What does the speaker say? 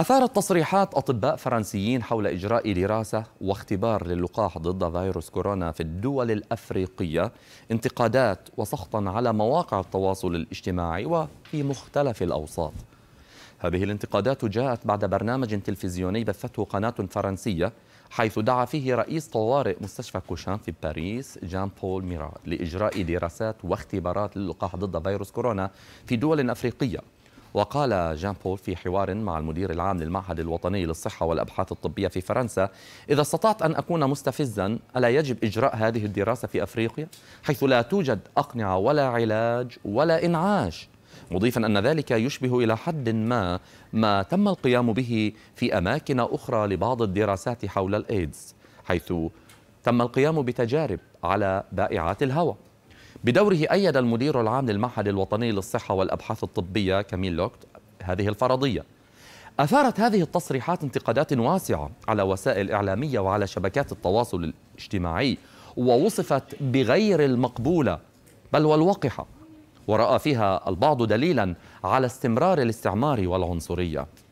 أثارت تصريحات أطباء فرنسيين حول إجراء دراسة واختبار للقاح ضد فيروس كورونا في الدول الأفريقية انتقادات وسخطا على مواقع التواصل الاجتماعي وفي مختلف الأوساط هذه الانتقادات جاءت بعد برنامج تلفزيوني بثته قناة فرنسية حيث دعا فيه رئيس طوارئ مستشفى كوشان في باريس جان بول ميرا لإجراء دراسات واختبارات للقاح ضد فيروس كورونا في دول أفريقية وقال جان بول في حوار مع المدير العام للمعهد الوطني للصحة والأبحاث الطبية في فرنسا إذا استطعت أن أكون مستفزا ألا يجب إجراء هذه الدراسة في أفريقيا حيث لا توجد أقنعة ولا علاج ولا إنعاش مضيفا أن ذلك يشبه إلى حد ما ما تم القيام به في أماكن أخرى لبعض الدراسات حول الإيدز حيث تم القيام بتجارب على بائعات الهواء بدوره أيد المدير العام للمعهد الوطني للصحة والأبحاث الطبية كاميل لوكت هذه الفرضية أثارت هذه التصريحات انتقادات واسعة على وسائل إعلامية وعلى شبكات التواصل الاجتماعي ووصفت بغير المقبولة بل والوقحة ورأى فيها البعض دليلا على استمرار الاستعمار والعنصرية